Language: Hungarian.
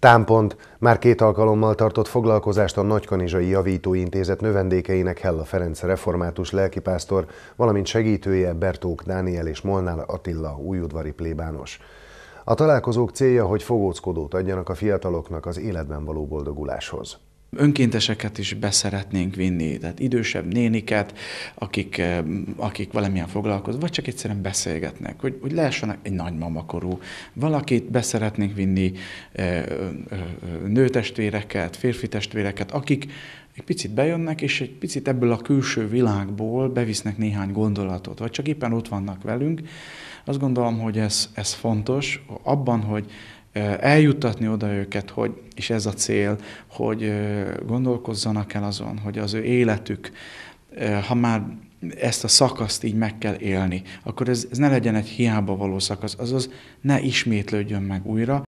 Támpont már két alkalommal tartott foglalkozást a Nagykanizsai Javítóintézet növendékeinek Hella Ferenc református lelkipásztor, valamint segítője Bertók Dániel és Molnár Attila újudvari plébános. A találkozók célja, hogy fogóckodót adjanak a fiataloknak az életben való boldoguláshoz önkénteseket is beszeretnénk vinni, tehát idősebb néniket, akik, eh, akik valamilyen foglalkoznak, vagy csak egyszerűen beszélgetnek, hogy, hogy lehessen egy nagymamakorú. Valakit beszeretnénk vinni, eh, nőtestvéreket, férfi testvéreket, akik egy picit bejönnek, és egy picit ebből a külső világból bevisznek néhány gondolatot, vagy csak éppen ott vannak velünk. Azt gondolom, hogy ez, ez fontos abban, hogy eljutatni oda őket, hogy, és ez a cél, hogy gondolkozzanak el azon, hogy az ő életük, ha már ezt a szakaszt így meg kell élni, akkor ez, ez ne legyen egy hiába való szakasz, azaz ne ismétlődjön meg újra.